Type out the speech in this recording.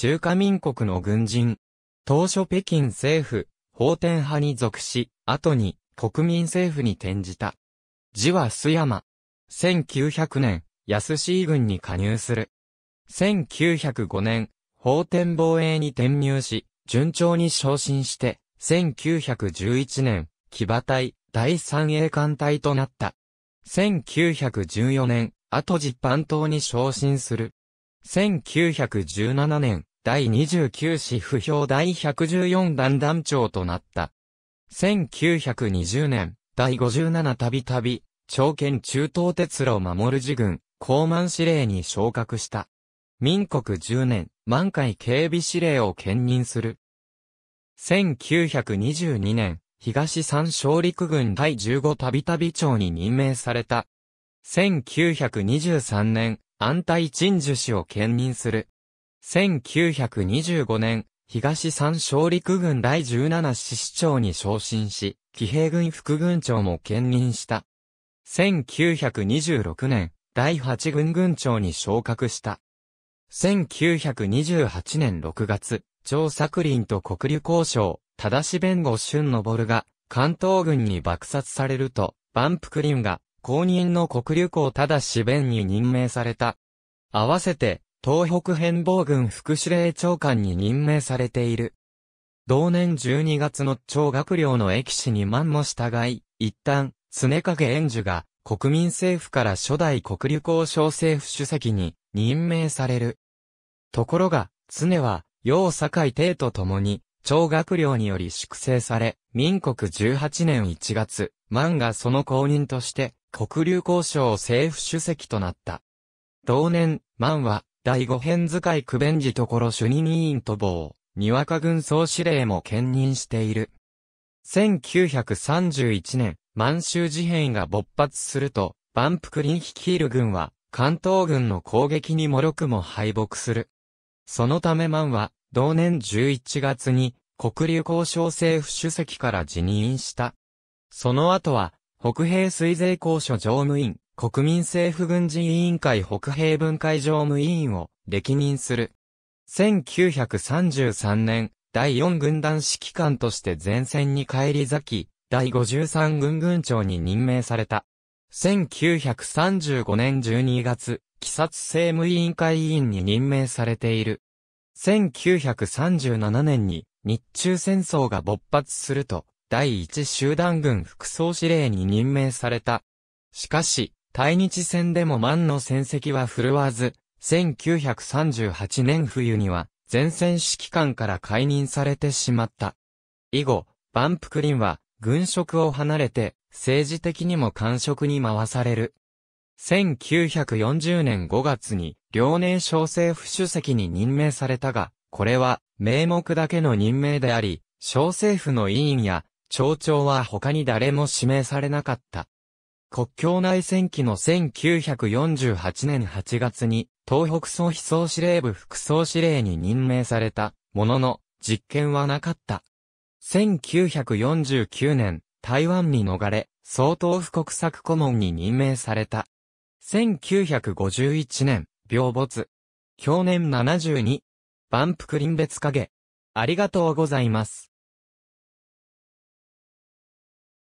中華民国の軍人。当初北京政府、法天派に属し、後に国民政府に転じた。字は須山。1900年、安市軍に加入する。1905年、法天防衛に転入し、順調に昇進して、1911年、騎馬隊、第三栄艦隊となった。1914年、後実半島に昇進する。1917年、第29師不評第114弾団長となった。1920年、第57たびたび、朝鮮中東鉄路守る事軍、高慢司令に昇格した。民国10年、満海警備司令を兼任する。1922年、東三省陸軍第15たびたび長に任命された。1923年、安泰陳守氏を兼任する。1925年、東三省陸軍第17師師長に昇進し、騎兵軍副軍長も兼任した。1926年、第8軍軍長に昇格した。1928年6月、張作林と国立交渉、正し弁護春昇が、関東軍に爆殺されると、万福林が、公認の国立公正し弁に任命された。合わせて、東北変貌軍副司令長官に任命されている。同年12月の長学寮の駅士に万も従い、一旦、常影円樹が、国民政府から初代国流交渉政府主席に任命される。ところが、常は、楊堺帝と共に、長学寮により粛清され、民国18年1月、万がその公認として、国流交渉政府主席となった。同年、万は、第五編使い区弁寺ところ主任委員と某、にわか軍総司令も兼任している。1931年、満州事変が勃発すると、万福林率いる軍は、関東軍の攻撃にもろくも敗北する。そのため万は、同年11月に、国流交渉政府主席から辞任した。その後は、北平水税交渉常務員、国民政府軍事委員会北平分会常務委員を歴任する。1933年、第4軍団指揮官として前線に返り咲き、第53軍軍長に任命された。1935年12月、鬼殺政務委員会委員に任命されている。1937年に日中戦争が勃発すると、第一集団軍副総司令に任命された。しかし、対日戦でも万の戦績は振るわず、1938年冬には前線指揮官から解任されてしまった。以後、バンプクリンは軍職を離れて政治的にも官職に回される。1940年5月に遼寧省政府主席に任命されたが、これは名目だけの任命であり、小政府の委員や、町長は他に誰も指名されなかった。国境内戦期の1948年8月に、東北総秘総司令部副総司令に任命された、ものの、実験はなかった。1949年、台湾に逃れ、総統府国策顧問に任命された。1951年、病没。去年72、万福臨別影。ありがとうございます。